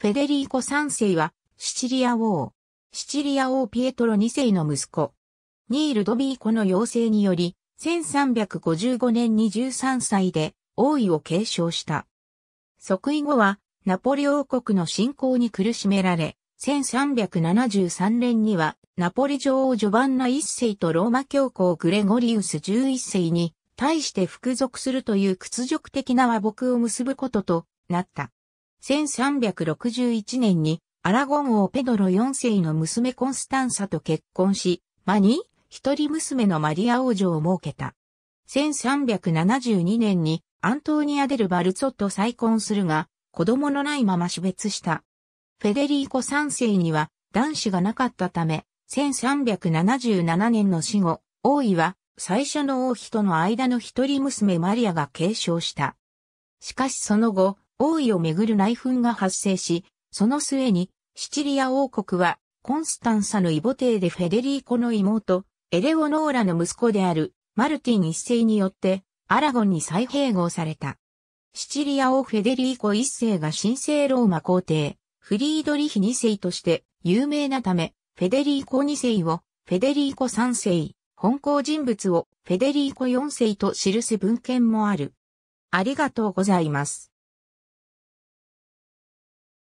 フェデリーコ3世は、シチリア王。シチリア王ピエトロ2世の息子。ニール・ドビーコの要請により、1355年2 3歳で王位を継承した。即位後は、ナポリ王国の侵攻に苦しめられ、1373年には、ナポリ女王ジョバンナ1世とローマ教皇グレゴリウス11世に対して服属するという屈辱的な和睦を結ぶこととなった。1361年にアラゴン王ペドロ4世の娘コンスタンサと結婚し、間に一人娘のマリア王女を設けた。1372年にアントーニア・デル・バルツォと再婚するが、子供のないまま死別した。フェデリーコ3世には男子がなかったため、1377年の死後、王位は最初の王妃との間の一人娘マリアが継承した。しかしその後、王位をめぐる内紛が発生し、その末に、シチリア王国は、コンスタンサの異母帝でフェデリーコの妹、エレオノーラの息子である、マルティン一世によって、アラゴンに再併合された。シチリア王フェデリーコ一世が神聖ローマ皇帝、フリードリヒ二世として有名なため、フェデリーコ二世を、フェデリーコ三世、本校人物を、フェデリーコ四世と記す文献もある。ありがとうございます。